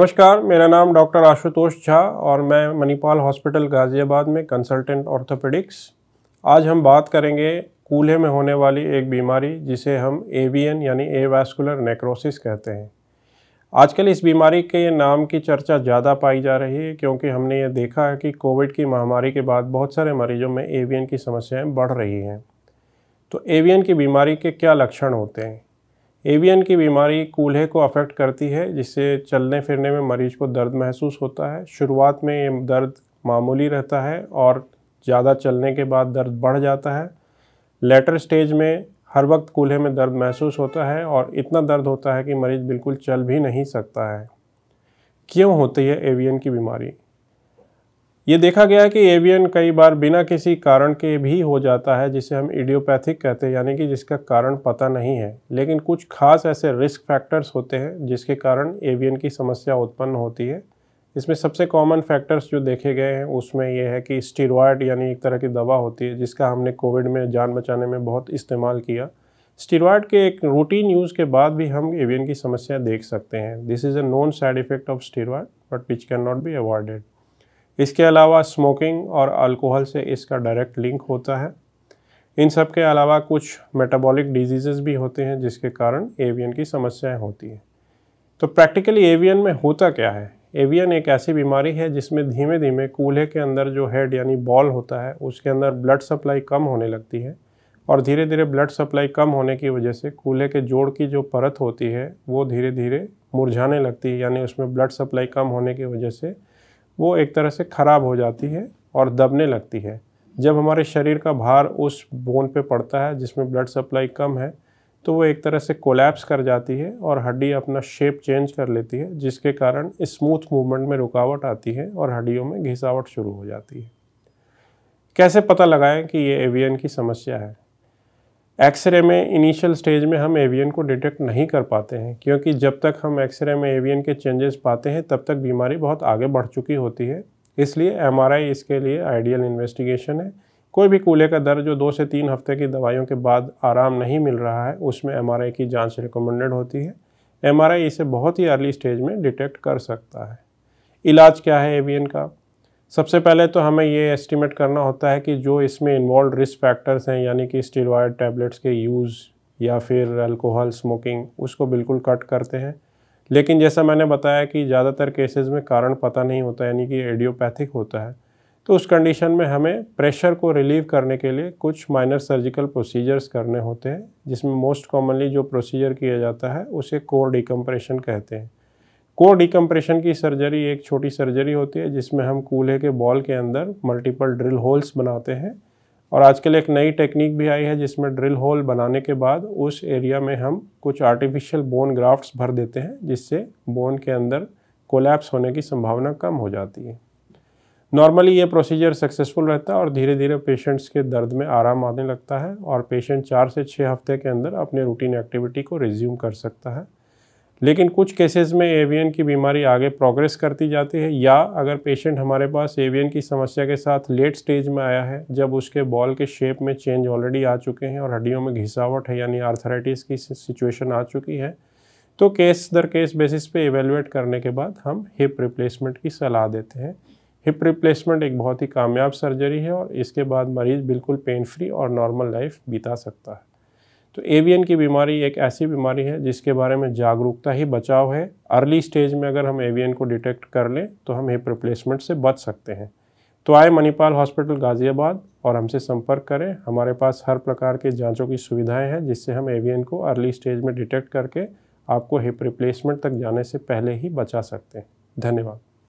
नमस्कार मेरा नाम डॉक्टर आशुतोष झा और मैं मणिपाल हॉस्पिटल गाज़ियाबाद में कंसल्टेंट ऑर्थोपेडिक्स आज हम बात करेंगे कूल्हे में होने वाली एक बीमारी जिसे हम एवीएन यानी एवास्कुलर नेक्रोसिस कहते हैं आजकल इस बीमारी के नाम की चर्चा ज़्यादा पाई जा रही है क्योंकि हमने ये देखा है कि कोविड की महामारी के बाद बहुत सारे मरीजों में एवियन की समस्याएं बढ़ रही हैं तो एवियन की बीमारी के क्या लक्षण होते हैं एवियन की बीमारी कूल्हे को अफेक्ट करती है जिससे चलने फिरने में मरीज को दर्द महसूस होता है शुरुआत में ये दर्द मामूली रहता है और ज़्यादा चलने के बाद दर्द बढ़ जाता है लेटर स्टेज में हर वक्त कूल्हे में दर्द महसूस होता है और इतना दर्द होता है कि मरीज़ बिल्कुल चल भी नहीं सकता है क्यों होती है एवियन की बीमारी ये देखा गया है कि एवियन कई बार बिना किसी कारण के भी हो जाता है जिसे हम इडियोपैथिक कहते हैं यानी कि जिसका कारण पता नहीं है लेकिन कुछ खास ऐसे रिस्क फैक्टर्स होते हैं जिसके कारण एवियन की समस्या उत्पन्न होती है इसमें सबसे कॉमन फैक्टर्स जो देखे गए हैं उसमें यह है कि स्टीरॉयड यानी एक तरह की दवा होती है जिसका हमने कोविड में जान बचाने में बहुत इस्तेमाल किया स्टीरॉयड के एक रूटीन यूज़ के बाद भी हम एवियन की समस्या देख सकते हैं this is a known side effect of steroid but which can not be avoided इसके अलावा स्मोकिंग और अल्कोहल से इसका डायरेक्ट लिंक होता है इन सब के अलावा कुछ मेटाबॉलिक डिजीज़ भी होते हैं जिसके कारण एवियन की समस्याएं होती हैं तो प्रैक्टिकली एवियन में होता क्या है एवियन एक ऐसी बीमारी है जिसमें धीमे धीमे कूल्हे के अंदर जो हेड यानी बॉल होता है उसके अंदर ब्लड सप्लाई कम होने लगती है और धीरे धीरे ब्लड सप्लाई कम होने की वजह से कूल्हे के जोड़ की जो परत होती है वो धीरे धीरे मुरझाने लगती है यानी उसमें ब्लड सप्लाई कम होने की वजह से वो एक तरह से ख़राब हो जाती है और दबने लगती है जब हमारे शरीर का भार उस बोन पे पड़ता है जिसमें ब्लड सप्लाई कम है तो वो एक तरह से कोलैप्स कर जाती है और हड्डी अपना शेप चेंज कर लेती है जिसके कारण स्मूथ मूवमेंट में रुकावट आती है और हड्डियों में घिसावट शुरू हो जाती है कैसे पता लगाएं कि ये एवियन की समस्या है एक्सरे में इनिशियल स्टेज में हम एवियन को डिटेक्ट नहीं कर पाते हैं क्योंकि जब तक हम एक्सरे में एवियन के चेंजेस पाते हैं तब तक बीमारी बहुत आगे बढ़ चुकी होती है इसलिए एम इसके लिए आइडियल इन्वेस्टिगेशन है कोई भी कूल्हे का दर जो दो से तीन हफ्ते की दवाइयों के बाद आराम नहीं मिल रहा है उसमें एम की जाँच रिकमेंडेड होती है एम इसे बहुत ही अर्ली स्टेज में डिटेक्ट कर सकता है इलाज क्या है एवियन का सबसे पहले तो हमें ये एस्टिमेट करना होता है कि जो इसमें इन्वॉल्व रिस्क फैक्टर्स हैं यानी कि स्टेरॉयड टैबलेट्स के यूज़ या फिर अल्कोहल स्मोकिंग उसको बिल्कुल कट करते हैं लेकिन जैसा मैंने बताया कि ज़्यादातर केसेस में कारण पता नहीं होता यानी कि एडियोपैथिक होता है तो उस कंडीशन में हमें प्रेशर को रिलीव करने के लिए कुछ माइनर सर्जिकल प्रोसीजर्स करने होते हैं जिसमें मोस्ट कॉमनली जो प्रोसीजर किया जाता है उसे कोर डिकम्प्रेशन कहते हैं कोर डिकम्प्रेशन की सर्जरी एक छोटी सर्जरी होती है जिसमें हम कूल्हे के बॉल के अंदर मल्टीपल ड्रिल होल्स बनाते हैं और आजकल एक नई टेक्निक भी आई है जिसमें ड्रिल होल बनाने के बाद उस एरिया में हम कुछ आर्टिफिशियल बोन ग्राफ्ट्स भर देते हैं जिससे बोन के अंदर कोलैप्स होने की संभावना कम हो जाती है नॉर्मली ये प्रोसीजर सक्सेसफुल रहता है और धीरे धीरे पेशेंट्स के दर्द में आराम आने लगता है और पेशेंट चार से छः हफ्ते के अंदर अपने रूटीन एक्टिविटी को रिज्यूम कर सकता है लेकिन कुछ केसेस में एवियन की बीमारी आगे प्रोग्रेस करती जाती है या अगर पेशेंट हमारे पास एवियन की समस्या के साथ लेट स्टेज में आया है जब उसके बॉल के शेप में चेंज ऑलरेडी आ चुके हैं और हड्डियों में घिसावट है यानी आर्थराइटिस की सिचुएशन आ चुकी है तो केस दर केस बेसिस पे एवेलुएट करने के बाद हम हिप रिप्लेसमेंट की सलाह देते हैं हिप रिप्लेसमेंट एक बहुत ही कामयाब सर्जरी है और इसके बाद मरीज़ बिल्कुल पेन फ्री और नॉर्मल लाइफ बिता सकता है तो एवियन की बीमारी एक ऐसी बीमारी है जिसके बारे में जागरूकता ही बचाव है अर्ली स्टेज में अगर हम एवियन को डिटेक्ट कर लें तो हम हिप रिप्लेसमेंट से बच सकते हैं तो आए मणिपाल हॉस्पिटल गाज़ियाबाद और हमसे संपर्क करें हमारे पास हर प्रकार के जांचों की सुविधाएं हैं जिससे हम एवियन को अर्ली स्टेज में डिटेक्ट करके आपको हिप रिप्लेसमेंट तक जाने से पहले ही बचा सकते हैं धन्यवाद